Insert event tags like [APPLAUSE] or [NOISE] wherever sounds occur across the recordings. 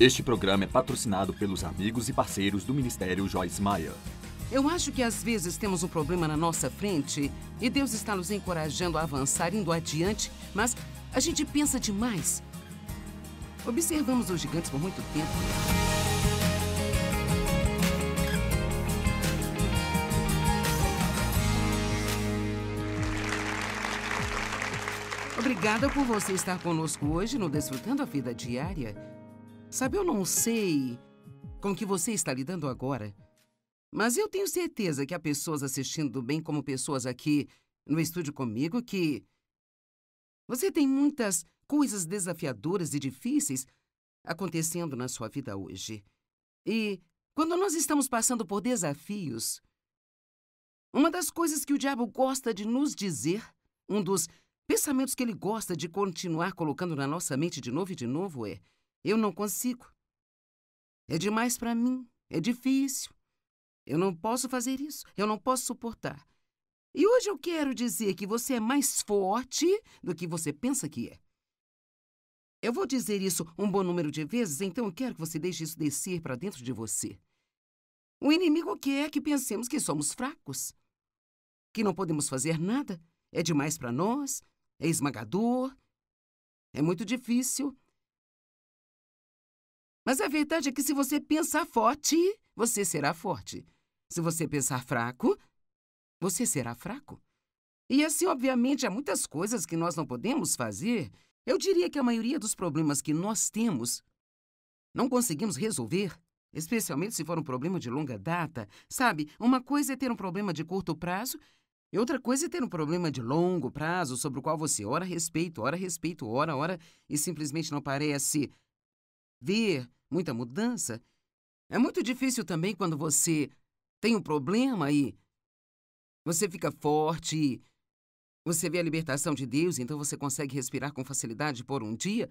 Este programa é patrocinado pelos amigos e parceiros do Ministério Joyce Maia. Eu acho que às vezes temos um problema na nossa frente e Deus está nos encorajando a avançar indo adiante, mas a gente pensa demais. Observamos os gigantes por muito tempo. Obrigada por você estar conosco hoje no Desfrutando a Vida Diária. Sabe, eu não sei com que você está lidando agora, mas eu tenho certeza que há pessoas assistindo bem como pessoas aqui no estúdio comigo que você tem muitas coisas desafiadoras e difíceis acontecendo na sua vida hoje. E quando nós estamos passando por desafios, uma das coisas que o diabo gosta de nos dizer, um dos pensamentos que ele gosta de continuar colocando na nossa mente de novo e de novo é: eu não consigo. É demais para mim. É difícil. Eu não posso fazer isso. Eu não posso suportar. E hoje eu quero dizer que você é mais forte do que você pensa que é. Eu vou dizer isso um bom número de vezes, então eu quero que você deixe isso descer para dentro de você. O inimigo quer que pensemos que somos fracos, que não podemos fazer nada, é demais para nós, é esmagador, é muito difícil. Mas a verdade é que se você pensar forte, você será forte. Se você pensar fraco, você será fraco. E assim, obviamente, há muitas coisas que nós não podemos fazer. Eu diria que a maioria dos problemas que nós temos não conseguimos resolver, especialmente se for um problema de longa data. Sabe, uma coisa é ter um problema de curto prazo e outra coisa é ter um problema de longo prazo sobre o qual você ora respeito, ora respeito, ora, ora e simplesmente não parece ver muita mudança, é muito difícil também quando você tem um problema e você fica forte, você vê a libertação de Deus, então você consegue respirar com facilidade por um dia,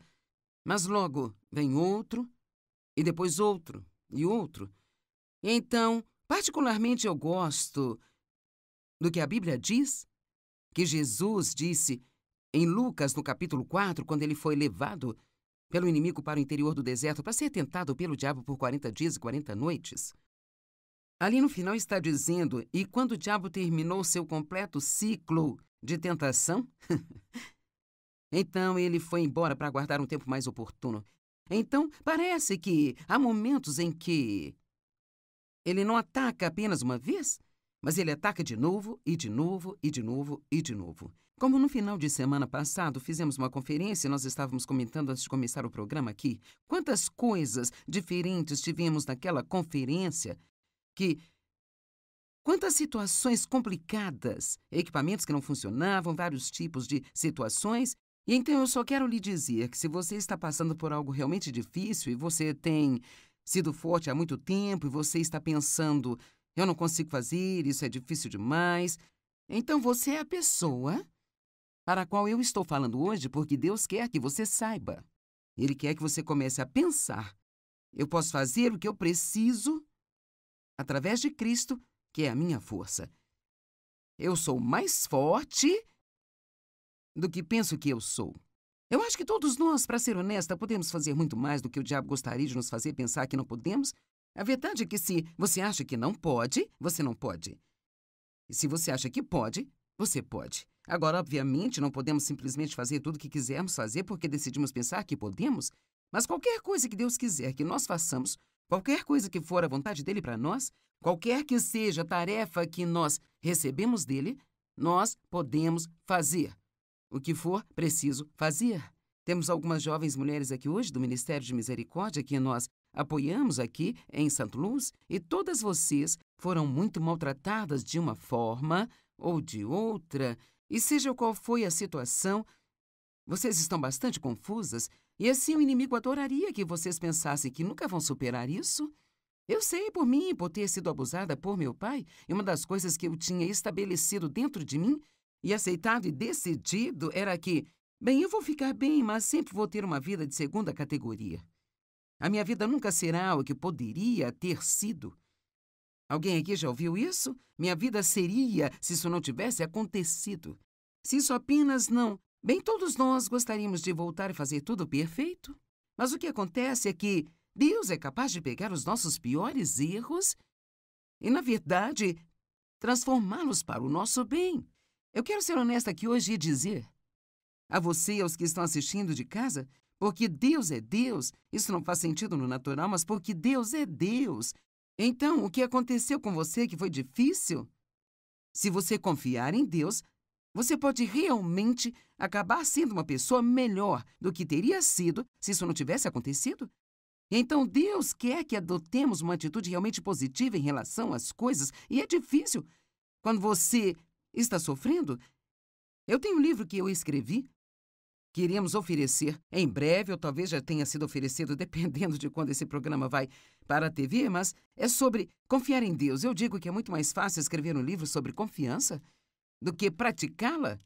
mas logo vem outro, e depois outro, e outro. Então, particularmente eu gosto do que a Bíblia diz, que Jesus disse em Lucas, no capítulo 4, quando ele foi levado pelo inimigo para o interior do deserto para ser tentado pelo diabo por 40 dias e 40 noites. Ali no final está dizendo: E quando o diabo terminou seu completo ciclo de tentação, [LAUGHS] então ele foi embora para aguardar um tempo mais oportuno. Então, parece que há momentos em que ele não ataca apenas uma vez, mas ele ataca de novo e de novo e de novo e de novo. Como no final de semana passado fizemos uma conferência e nós estávamos comentando antes de começar o programa aqui, quantas coisas diferentes tivemos naquela conferência que. Quantas situações complicadas, equipamentos que não funcionavam, vários tipos de situações. E então eu só quero lhe dizer que se você está passando por algo realmente difícil e você tem sido forte há muito tempo e você está pensando, eu não consigo fazer, isso é difícil demais, então você é a pessoa para a qual eu estou falando hoje porque Deus quer que você saiba. Ele quer que você comece a pensar. Eu posso fazer o que eu preciso através de Cristo, que é a minha força. Eu sou mais forte do que penso que eu sou. Eu acho que todos nós, para ser honesta, podemos fazer muito mais do que o diabo gostaria de nos fazer pensar que não podemos. A verdade é que se você acha que não pode, você não pode. E se você acha que pode, você pode. Agora, obviamente, não podemos simplesmente fazer tudo o que quisermos fazer porque decidimos pensar que podemos, mas qualquer coisa que Deus quiser que nós façamos, qualquer coisa que for a vontade dele para nós, qualquer que seja a tarefa que nós recebemos dele, nós podemos fazer o que for preciso fazer. Temos algumas jovens mulheres aqui hoje do Ministério de Misericórdia que nós apoiamos aqui em Santo Luz e todas vocês foram muito maltratadas de uma forma ou de outra e seja qual foi a situação, vocês estão bastante confusas, e assim o inimigo adoraria que vocês pensassem que nunca vão superar isso. Eu sei por mim, por ter sido abusada por meu pai, e uma das coisas que eu tinha estabelecido dentro de mim e aceitado e decidido era que, bem, eu vou ficar bem, mas sempre vou ter uma vida de segunda categoria. A minha vida nunca será o que poderia ter sido. Alguém aqui já ouviu isso? Minha vida seria se isso não tivesse acontecido. Se isso apenas não. Bem, todos nós gostaríamos de voltar e fazer tudo perfeito. Mas o que acontece é que Deus é capaz de pegar os nossos piores erros e, na verdade, transformá-los para o nosso bem. Eu quero ser honesta aqui hoje e dizer a você e aos que estão assistindo de casa, porque Deus é Deus. Isso não faz sentido no natural, mas porque Deus é Deus. Então, o que aconteceu com você que foi difícil? Se você confiar em Deus, você pode realmente acabar sendo uma pessoa melhor do que teria sido se isso não tivesse acontecido? Então, Deus quer que adotemos uma atitude realmente positiva em relação às coisas, e é difícil. Quando você está sofrendo, eu tenho um livro que eu escrevi que iremos oferecer em breve, ou talvez já tenha sido oferecido, [LAUGHS] dependendo de quando esse programa vai para a TV, mas é sobre confiar em Deus. Eu digo que é muito mais fácil escrever um livro sobre confiança do que praticá-la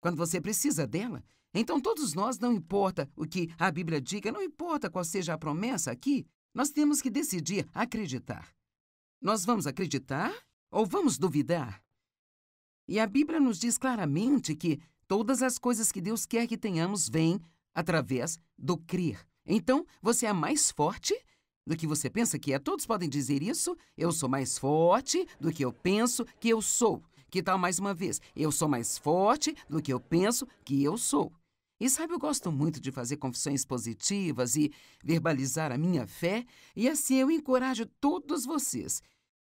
quando você precisa dela. Então, todos nós, não importa o que a Bíblia diga, não importa qual seja a promessa aqui, nós temos que decidir acreditar. Nós vamos acreditar ou vamos duvidar? E a Bíblia nos diz claramente que Todas as coisas que Deus quer que tenhamos vêm através do crer. Então, você é mais forte do que você pensa que é. Todos podem dizer isso. Eu sou mais forte do que eu penso que eu sou. Que tal mais uma vez? Eu sou mais forte do que eu penso que eu sou. E sabe, eu gosto muito de fazer confissões positivas e verbalizar a minha fé, e assim eu encorajo todos vocês,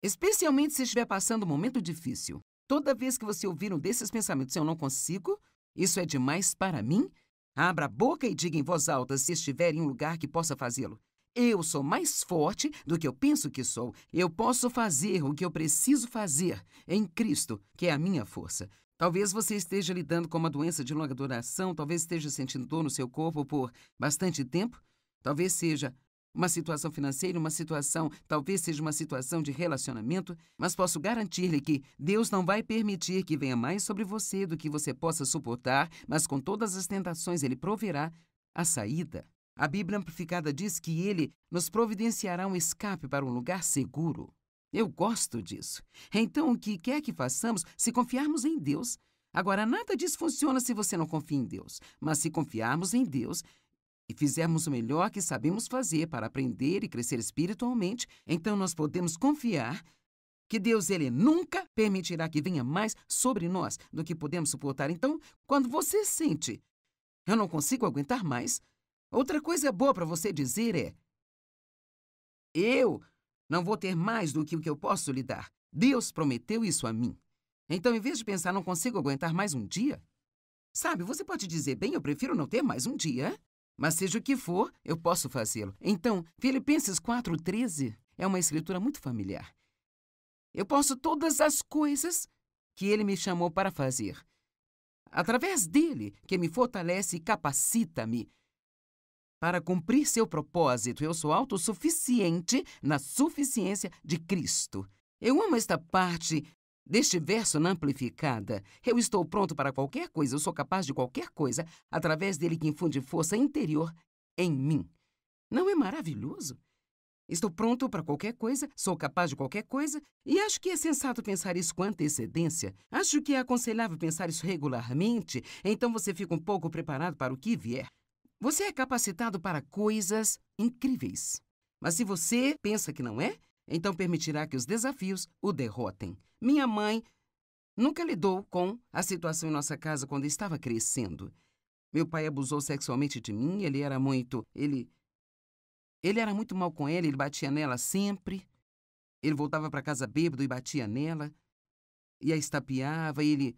especialmente se estiver passando um momento difícil, Toda vez que você ouvir um desses pensamentos, eu não consigo, isso é demais para mim, abra a boca e diga em voz alta se estiver em um lugar que possa fazê-lo. Eu sou mais forte do que eu penso que sou. Eu posso fazer o que eu preciso fazer em Cristo, que é a minha força. Talvez você esteja lidando com uma doença de longa duração, talvez esteja sentindo dor no seu corpo por bastante tempo, talvez seja uma situação financeira, uma situação, talvez seja uma situação de relacionamento, mas posso garantir-lhe que Deus não vai permitir que venha mais sobre você do que você possa suportar, mas com todas as tentações ele proverá a saída. A Bíblia Amplificada diz que ele nos providenciará um escape para um lugar seguro. Eu gosto disso. Então, o que quer que façamos, se confiarmos em Deus, Agora, nada disso funciona se você não confia em Deus. Mas se confiarmos em Deus, e fizermos o melhor que sabemos fazer para aprender e crescer espiritualmente, então nós podemos confiar que Deus ele nunca permitirá que venha mais sobre nós do que podemos suportar. Então, quando você sente, eu não consigo aguentar mais, outra coisa boa para você dizer é: eu não vou ter mais do que o que eu posso lhe dar. Deus prometeu isso a mim. Então, em vez de pensar, não consigo aguentar mais um dia, sabe, você pode dizer, bem, eu prefiro não ter mais um dia mas seja o que for, eu posso fazê-lo. Então, Filipenses 4,13 é uma escritura muito familiar. Eu posso todas as coisas que ele me chamou para fazer. Através dele, que me fortalece e capacita-me. Para cumprir seu propósito, eu sou autossuficiente na suficiência de Cristo. Eu amo esta parte Deste verso na amplificada, eu estou pronto para qualquer coisa, eu sou capaz de qualquer coisa, através dele que infunde força interior em mim. Não é maravilhoso? Estou pronto para qualquer coisa, sou capaz de qualquer coisa, e acho que é sensato pensar isso com antecedência. Acho que é aconselhável pensar isso regularmente, então você fica um pouco preparado para o que vier. Você é capacitado para coisas incríveis. Mas se você pensa que não é, então permitirá que os desafios o derrotem. Minha mãe nunca lidou com a situação em nossa casa quando estava crescendo. Meu pai abusou sexualmente de mim, ele era muito. Ele. Ele era muito mal com ela, ele batia nela sempre. Ele voltava para casa bêbado e batia nela. E a estapeava, ele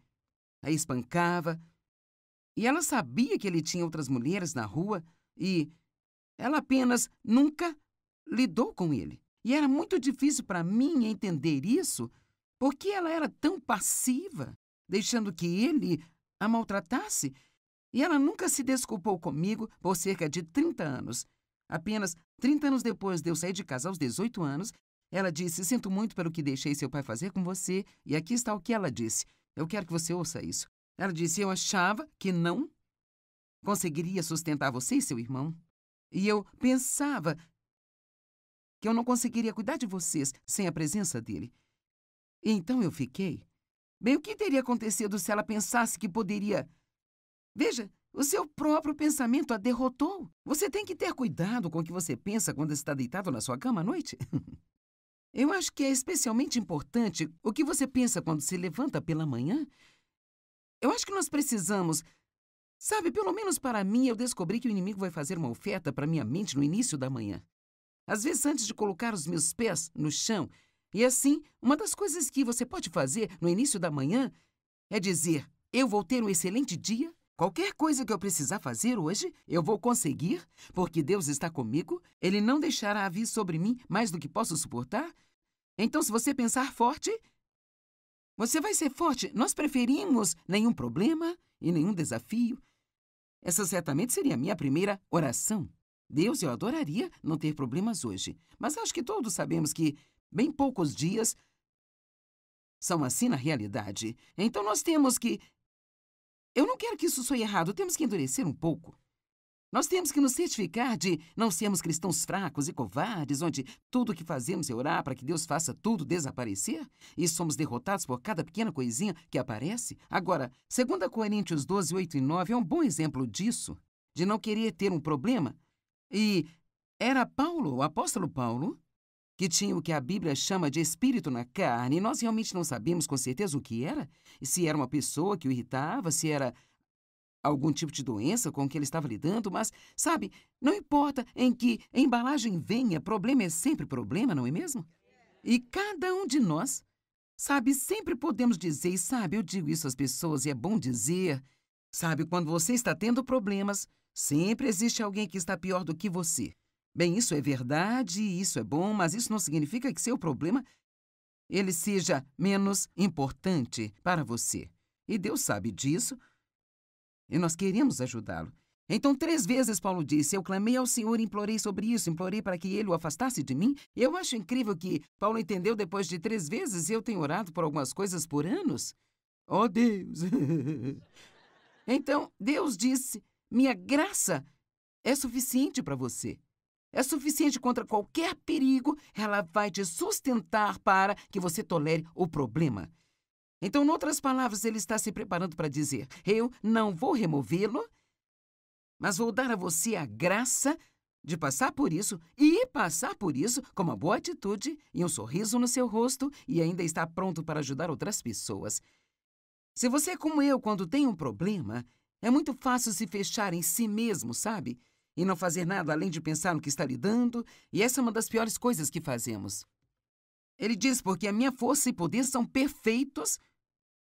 a espancava. E ela sabia que ele tinha outras mulheres na rua e ela apenas nunca lidou com ele. E era muito difícil para mim entender isso por que ela era tão passiva, deixando que ele a maltratasse? E ela nunca se desculpou comigo por cerca de 30 anos. Apenas 30 anos depois de eu sair de casa aos 18 anos, ela disse: Sinto muito pelo que deixei seu pai fazer com você, e aqui está o que ela disse. Eu quero que você ouça isso. Ela disse: Eu achava que não conseguiria sustentar você e seu irmão. E eu pensava que eu não conseguiria cuidar de vocês sem a presença dele. Então eu fiquei. Bem, o que teria acontecido se ela pensasse que poderia. Veja, o seu próprio pensamento a derrotou. Você tem que ter cuidado com o que você pensa quando está deitado na sua cama à noite. [LAUGHS] Eu acho que é especialmente importante o que você pensa quando se levanta pela manhã. Eu acho que nós precisamos. Sabe, pelo menos para mim, eu descobri que o inimigo vai fazer uma oferta para minha mente no início da manhã. Às vezes, antes de colocar os meus pés no chão, e assim, uma das coisas que você pode fazer no início da manhã é dizer: Eu vou ter um excelente dia. Qualquer coisa que eu precisar fazer hoje, eu vou conseguir, porque Deus está comigo, Ele não deixará vir sobre mim mais do que posso suportar. Então, se você pensar forte, você vai ser forte. Nós preferimos nenhum problema e nenhum desafio. Essa certamente seria a minha primeira oração. Deus, eu adoraria não ter problemas hoje, mas acho que todos sabemos que bem poucos dias, são assim na realidade. Então nós temos que. Eu não quero que isso soe errado, temos que endurecer um pouco. Nós temos que nos certificar de não sermos cristãos fracos e covardes, onde tudo o que fazemos é orar para que Deus faça tudo desaparecer e somos derrotados por cada pequena coisinha que aparece. Agora, 2 Coríntios 12, 8 e 9 é um bom exemplo disso, de não querer ter um problema. E era Paulo, o apóstolo Paulo, que tinha o que a Bíblia chama de espírito na carne, e nós realmente não sabíamos com certeza o que era, se era uma pessoa que o irritava, se era algum tipo de doença com que ele estava lidando, mas, sabe, não importa em que embalagem venha, problema é sempre problema, não é mesmo? E cada um de nós, sabe, sempre podemos dizer, e sabe, eu digo isso às pessoas e é bom dizer, sabe, quando você está tendo problemas, sempre existe alguém que está pior do que você. Bem, isso é verdade, isso é bom, mas isso não significa que seu problema ele seja menos importante para você. E Deus sabe disso, e nós queremos ajudá-lo. Então, três vezes Paulo disse: Eu clamei ao Senhor, implorei sobre isso, implorei para que ele o afastasse de mim. Eu acho incrível que Paulo entendeu depois de três vezes eu tenho orado por algumas coisas por anos. Oh, Deus! [LAUGHS] então, Deus disse: Minha graça é suficiente para você é suficiente contra qualquer perigo, ela vai te sustentar para que você tolere o problema. Então, em outras palavras, ele está se preparando para dizer: Eu não vou removê-lo, mas vou dar a você a graça de passar por isso e passar por isso com uma boa atitude e um sorriso no seu rosto e ainda está pronto para ajudar outras pessoas. Se você é como eu quando tem um problema, é muito fácil se fechar em si mesmo, sabe? e não fazer nada além de pensar no que está lidando, e essa é uma das piores coisas que fazemos. Ele diz: Porque a minha força e poder são perfeitos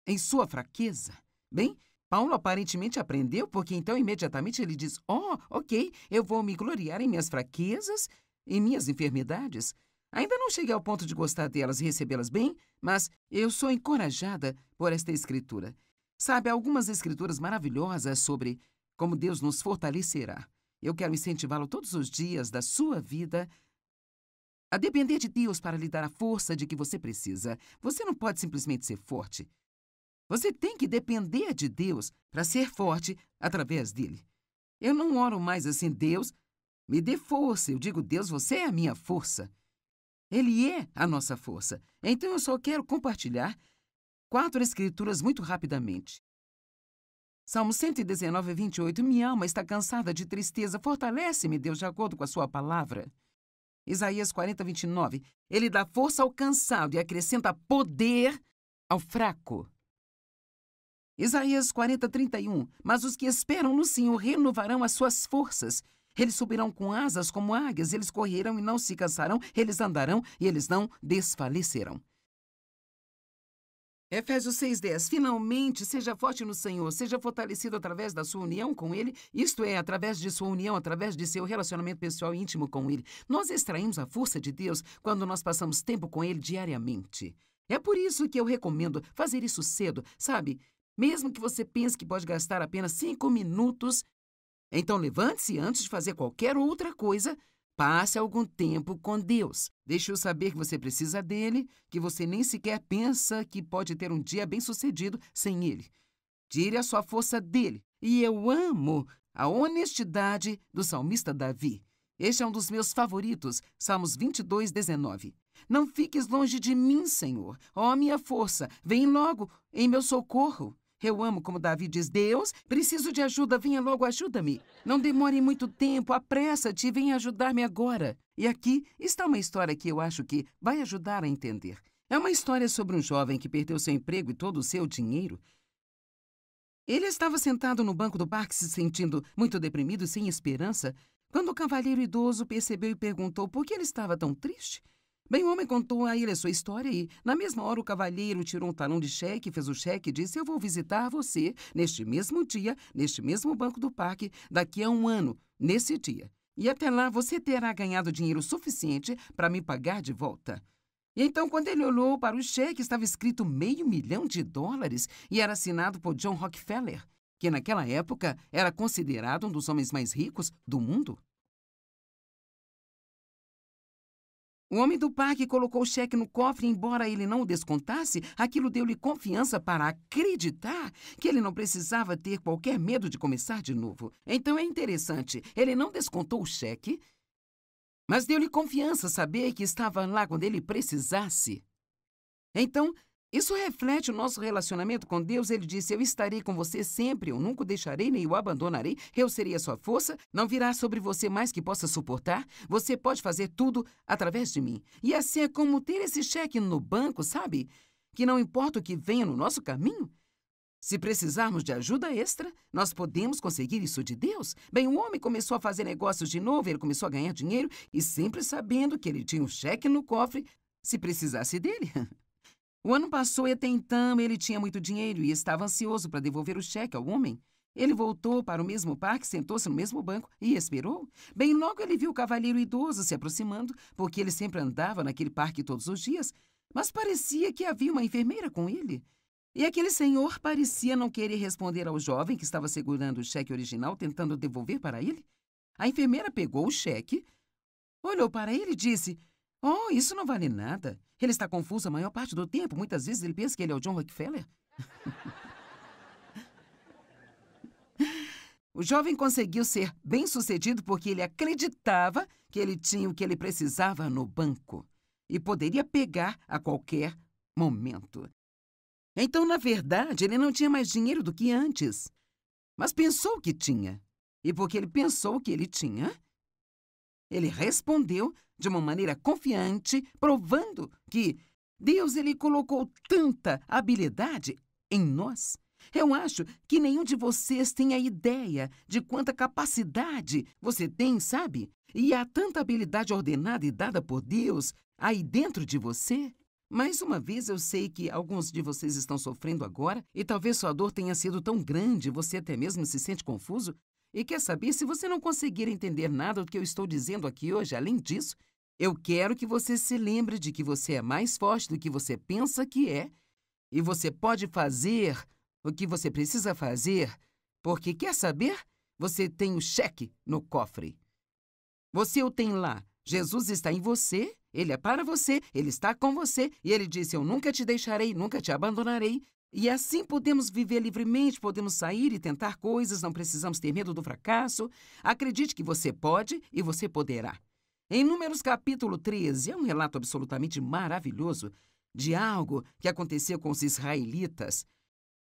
em sua fraqueza. Bem, Paulo aparentemente aprendeu, porque então imediatamente ele diz: Oh, ok, eu vou me gloriar em minhas fraquezas, em minhas enfermidades. Ainda não cheguei ao ponto de gostar delas e recebê-las bem, mas eu sou encorajada por esta escritura. Sabe, algumas escrituras maravilhosas sobre como Deus nos fortalecerá. Eu quero incentivá-lo todos os dias da sua vida a depender de Deus para lhe dar a força de que você precisa. Você não pode simplesmente ser forte. Você tem que depender de Deus para ser forte através dele. Eu não oro mais assim, Deus, me dê força. Eu digo, Deus, você é a minha força. Ele é a nossa força. Então eu só quero compartilhar quatro escrituras muito rapidamente. Salmo 119, 28. Minha alma está cansada de tristeza. Fortalece-me, Deus, de acordo com a sua palavra. Isaías 40, 29. Ele dá força ao cansado e acrescenta poder ao fraco. Isaías 40, 31. Mas os que esperam no Senhor renovarão as suas forças. Eles subirão com asas como águias, eles correrão e não se cansarão, eles andarão e eles não desfalecerão. Efésios 6,10 Finalmente, seja forte no Senhor, seja fortalecido através da sua união com Ele, isto é, através de sua união, através de seu relacionamento pessoal íntimo com Ele. Nós extraímos a força de Deus quando nós passamos tempo com Ele diariamente. É por isso que eu recomendo fazer isso cedo, sabe? Mesmo que você pense que pode gastar apenas cinco minutos, então levante-se antes de fazer qualquer outra coisa Passe algum tempo com Deus. Deixe-o saber que você precisa dele, que você nem sequer pensa que pode ter um dia bem-sucedido sem ele. Tire a sua força dele. E eu amo a honestidade do salmista Davi. Este é um dos meus favoritos, Salmos 22, 19. Não fiques longe de mim, Senhor. Ó oh, minha força, vem logo em meu socorro. Eu amo como Davi diz: Deus, preciso de ajuda, venha logo, ajuda-me. Não demore muito tempo, apressa-te, venha ajudar-me agora. E aqui está uma história que eu acho que vai ajudar a entender. É uma história sobre um jovem que perdeu seu emprego e todo o seu dinheiro. Ele estava sentado no banco do parque se sentindo muito deprimido e sem esperança, quando o cavalheiro idoso percebeu e perguntou por que ele estava tão triste. Bem, o homem contou a ele a sua história e, na mesma hora, o cavalheiro tirou um talão de cheque, fez o cheque e disse: Eu vou visitar você neste mesmo dia, neste mesmo banco do parque, daqui a um ano, nesse dia. E até lá você terá ganhado dinheiro suficiente para me pagar de volta. E então, quando ele olhou para o cheque, estava escrito meio milhão de dólares e era assinado por John Rockefeller, que naquela época era considerado um dos homens mais ricos do mundo. O homem do parque colocou o cheque no cofre, embora ele não o descontasse, aquilo deu-lhe confiança para acreditar que ele não precisava ter qualquer medo de começar de novo. Então é interessante, ele não descontou o cheque, mas deu-lhe confiança saber que estava lá quando ele precisasse. Então, isso reflete o nosso relacionamento com Deus. Ele disse: Eu estarei com você sempre, eu nunca o deixarei nem o abandonarei, eu serei a sua força, não virá sobre você mais que possa suportar, você pode fazer tudo através de mim. E assim é como ter esse cheque no banco, sabe? Que não importa o que venha no nosso caminho. Se precisarmos de ajuda extra, nós podemos conseguir isso de Deus. Bem, o homem começou a fazer negócios de novo, ele começou a ganhar dinheiro e sempre sabendo que ele tinha um cheque no cofre se precisasse dele. [LAUGHS] O ano passou e até então ele tinha muito dinheiro e estava ansioso para devolver o cheque ao homem. Ele voltou para o mesmo parque, sentou-se no mesmo banco e esperou. Bem logo ele viu o cavalheiro idoso se aproximando, porque ele sempre andava naquele parque todos os dias, mas parecia que havia uma enfermeira com ele. E aquele senhor parecia não querer responder ao jovem que estava segurando o cheque original, tentando devolver para ele. A enfermeira pegou o cheque, olhou para ele e disse: Oh, isso não vale nada. Ele está confuso a maior parte do tempo. Muitas vezes ele pensa que ele é o John Rockefeller. [LAUGHS] o jovem conseguiu ser bem-sucedido porque ele acreditava que ele tinha o que ele precisava no banco e poderia pegar a qualquer momento. Então, na verdade, ele não tinha mais dinheiro do que antes, mas pensou que tinha. E porque ele pensou que ele tinha, ele respondeu de uma maneira confiante, provando que Deus ele colocou tanta habilidade em nós. Eu acho que nenhum de vocês tem a ideia de quanta capacidade você tem, sabe? E há tanta habilidade ordenada e dada por Deus aí dentro de você. Mais uma vez, eu sei que alguns de vocês estão sofrendo agora e talvez sua dor tenha sido tão grande, você até mesmo se sente confuso, e quer saber, se você não conseguir entender nada do que eu estou dizendo aqui hoje, além disso, eu quero que você se lembre de que você é mais forte do que você pensa que é e você pode fazer o que você precisa fazer, porque quer saber? Você tem o cheque no cofre. Você o tem lá. Jesus está em você, ele é para você, ele está com você, e ele disse: Eu nunca te deixarei, nunca te abandonarei. E assim podemos viver livremente, podemos sair e tentar coisas, não precisamos ter medo do fracasso. Acredite que você pode e você poderá. Em Números capítulo 13, é um relato absolutamente maravilhoso de algo que aconteceu com os israelitas.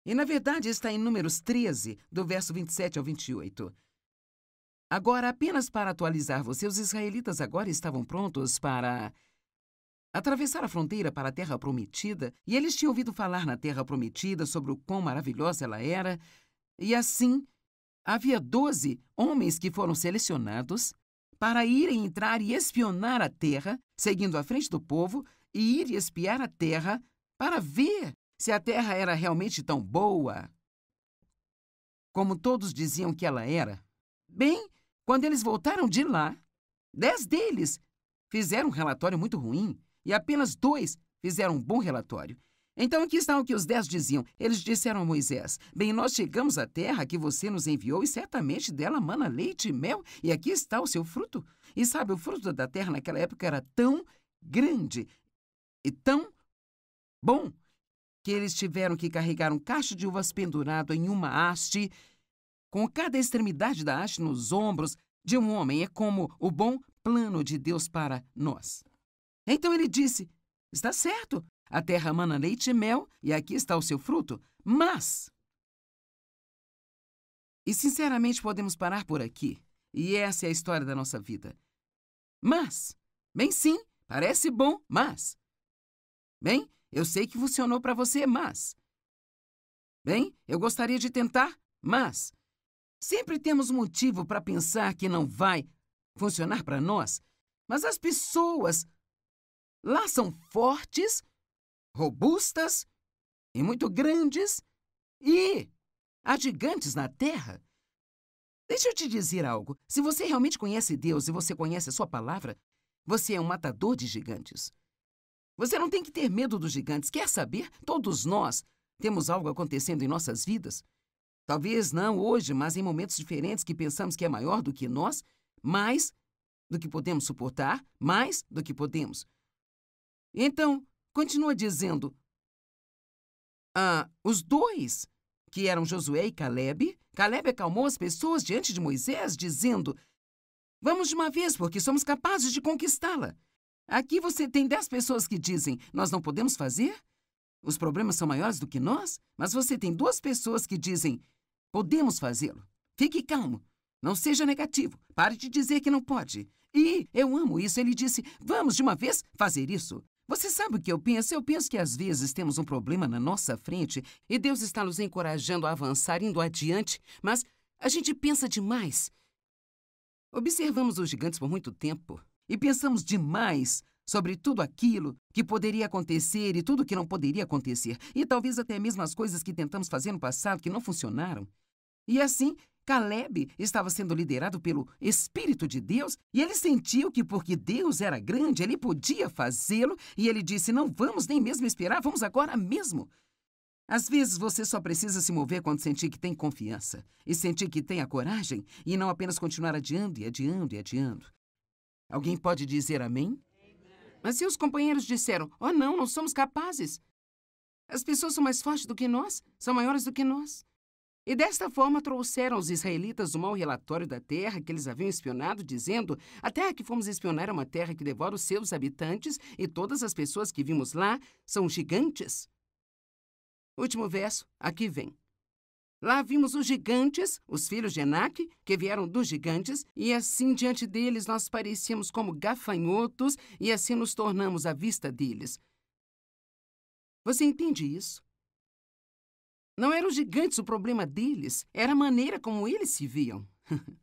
E na verdade está em Números 13, do verso 27 ao 28. Agora, apenas para atualizar você, os israelitas agora estavam prontos para Atravessar a fronteira para a Terra Prometida, e eles tinham ouvido falar na Terra Prometida sobre o quão maravilhosa ela era, e assim havia doze homens que foram selecionados para irem entrar e espionar a terra, seguindo à frente do povo, e ir espiar a terra para ver se a terra era realmente tão boa. Como todos diziam que ela era. Bem, quando eles voltaram de lá, dez deles fizeram um relatório muito ruim e apenas dois fizeram um bom relatório. Então aqui está o que os dez diziam. Eles disseram a Moisés: Bem, nós chegamos à terra que você nos enviou, e certamente dela mana leite e mel, e aqui está o seu fruto. E sabe, o fruto da terra naquela época era tão grande e tão bom que eles tiveram que carregar um cacho de uvas pendurado em uma haste, com cada extremidade da haste nos ombros de um homem. É como o bom plano de Deus para nós. Então ele disse: Está certo, a terra mana leite e mel, e aqui está o seu fruto, mas. E sinceramente podemos parar por aqui. E essa é a história da nossa vida. Mas, bem sim, parece bom, mas. Bem, eu sei que funcionou para você, mas. Bem, eu gostaria de tentar, mas. Sempre temos motivo para pensar que não vai funcionar para nós, mas as pessoas Lá são fortes, robustas e muito grandes e há gigantes na terra. Deixa eu te dizer algo. Se você realmente conhece Deus e você conhece a sua palavra, você é um matador de gigantes. Você não tem que ter medo dos gigantes. Quer saber? Todos nós temos algo acontecendo em nossas vidas. Talvez não hoje, mas em momentos diferentes que pensamos que é maior do que nós, mais do que podemos suportar, mais do que podemos então, continua dizendo: ah, os dois, que eram Josué e Caleb, Caleb acalmou as pessoas diante de Moisés, dizendo: Vamos de uma vez, porque somos capazes de conquistá-la. Aqui você tem dez pessoas que dizem: Nós não podemos fazer? Os problemas são maiores do que nós, mas você tem duas pessoas que dizem: Podemos fazê-lo. Fique calmo. Não seja negativo. Pare de dizer que não pode. E eu amo isso. Ele disse: Vamos de uma vez fazer isso. Você sabe o que eu penso? Eu penso que às vezes temos um problema na nossa frente e Deus está nos encorajando a avançar, indo adiante, mas a gente pensa demais. Observamos os gigantes por muito tempo e pensamos demais sobre tudo aquilo que poderia acontecer e tudo que não poderia acontecer, e talvez até mesmo as coisas que tentamos fazer no passado que não funcionaram. E assim, Caleb estava sendo liderado pelo Espírito de Deus e ele sentiu que, porque Deus era grande, ele podia fazê-lo e ele disse: Não vamos nem mesmo esperar, vamos agora mesmo. Às vezes você só precisa se mover quando sentir que tem confiança e sentir que tem a coragem e não apenas continuar adiando e adiando e adiando. Alguém pode dizer amém? Mas se os companheiros disseram: Oh, não, não somos capazes. As pessoas são mais fortes do que nós, são maiores do que nós. E desta forma trouxeram os israelitas o mau relatório da terra que eles haviam espionado, dizendo: A terra que fomos espionar é uma terra que devora os seus habitantes, e todas as pessoas que vimos lá são gigantes. Último verso, aqui vem. Lá vimos os gigantes, os filhos de Enac, que vieram dos gigantes, e assim diante deles nós parecíamos como gafanhotos, e assim nos tornamos à vista deles. Você entende isso? Não eram gigantes o problema deles, era a maneira como eles se viam. [LAUGHS]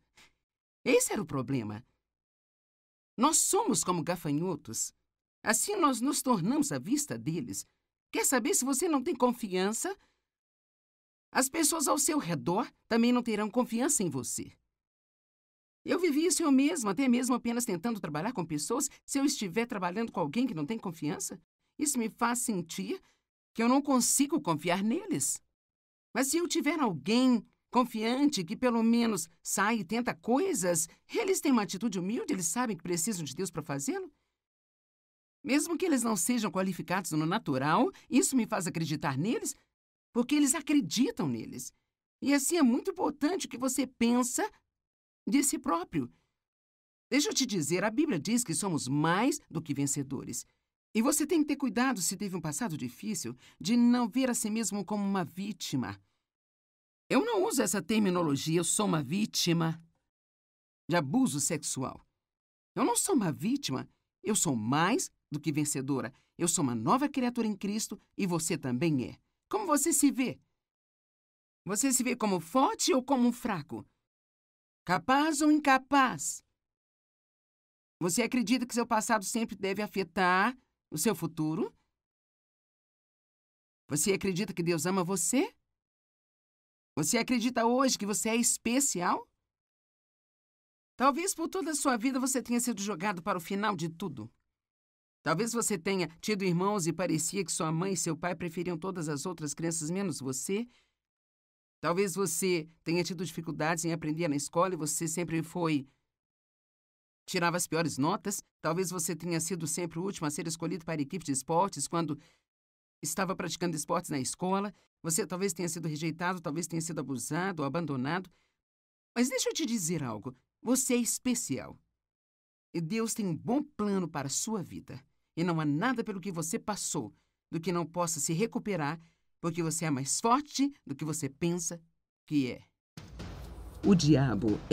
Esse era o problema. Nós somos como gafanhotos. Assim nós nos tornamos à vista deles. Quer saber se você não tem confiança? As pessoas ao seu redor também não terão confiança em você. Eu vivi isso eu mesma, até mesmo apenas tentando trabalhar com pessoas, se eu estiver trabalhando com alguém que não tem confiança. Isso me faz sentir que eu não consigo confiar neles. Mas se eu tiver alguém confiante que pelo menos sai e tenta coisas, eles têm uma atitude humilde, eles sabem que precisam de Deus para fazê-lo. Mesmo que eles não sejam qualificados no natural, isso me faz acreditar neles, porque eles acreditam neles. E assim é muito importante o que você pensa de si próprio. Deixa eu te dizer, a Bíblia diz que somos mais do que vencedores. E você tem que ter cuidado, se teve um passado difícil, de não ver a si mesmo como uma vítima. Eu não uso essa terminologia, eu sou uma vítima de abuso sexual. Eu não sou uma vítima, eu sou mais do que vencedora. Eu sou uma nova criatura em Cristo e você também é. Como você se vê? Você se vê como forte ou como fraco? Capaz ou incapaz? Você acredita que seu passado sempre deve afetar o seu futuro? Você acredita que Deus ama você? Você acredita hoje que você é especial? Talvez por toda a sua vida você tenha sido jogado para o final de tudo. Talvez você tenha tido irmãos e parecia que sua mãe e seu pai preferiam todas as outras crianças menos você. Talvez você tenha tido dificuldades em aprender na escola e você sempre foi tirava as piores notas, talvez você tenha sido sempre o último a ser escolhido para a equipe de esportes quando estava praticando esportes na escola, você talvez tenha sido rejeitado, talvez tenha sido abusado ou abandonado. Mas deixa eu te dizer algo: você é especial. E Deus tem um bom plano para a sua vida. E não há nada pelo que você passou do que não possa se recuperar, porque você é mais forte do que você pensa que é. O diabo é.